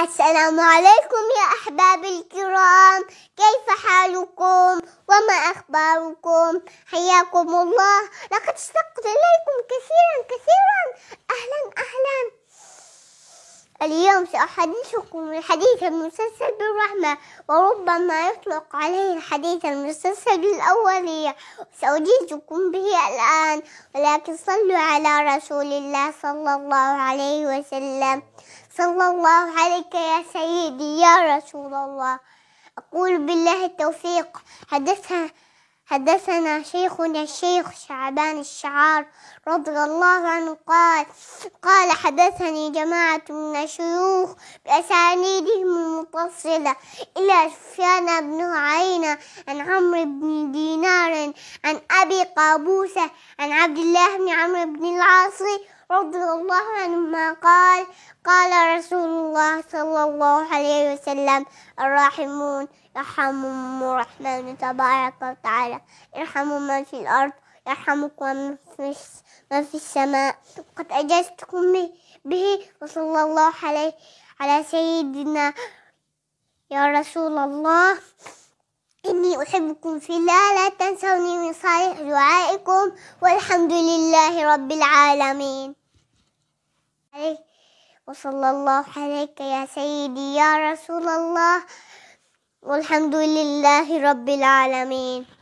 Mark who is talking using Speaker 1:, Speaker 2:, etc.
Speaker 1: السلام عليكم يا أحباب الكرام كيف حالكم وما أخباركم حياكم الله لقد اشتقت إليكم كثيرا كثيرا أهلا أهلا اليوم سأحدثكم الحديث المسلسل بالرحمة وربما يطلق عليه الحديث المسلسل الأولية سأجيزكم به الآن ولكن صلوا على رسول الله صلى الله عليه وسلم صلى الله عليك يا سيدي يا رسول الله أقول بالله التوفيق حدثها حدثنا شيخنا الشيخ شعبان الشعار رضي الله عنه قال قال حدثني جماعة من الشيوخ بأسانيدهم المتصلة إلى سفيان بن عيينة عن عمرو بن دينار عن أبي قابوسة عن عبد الله بن عمرو بن العاص رضي الله عنهما قال قال رسول الله صلى الله عليه وسلم الراحمون يرحمهم الرحمن تبارك وتعالى ارحموا من في الأرض يرحمكم من في, من في السماء قد أجزتكم به وصلى الله عليه على سيدنا يا رسول الله إني أحبكم في الله لا تنسوني من صالح دعائكم والحمد لله رب العالمين وصلى الله عليك يا سيدي يا رسول الله والحمد لله رب العالمين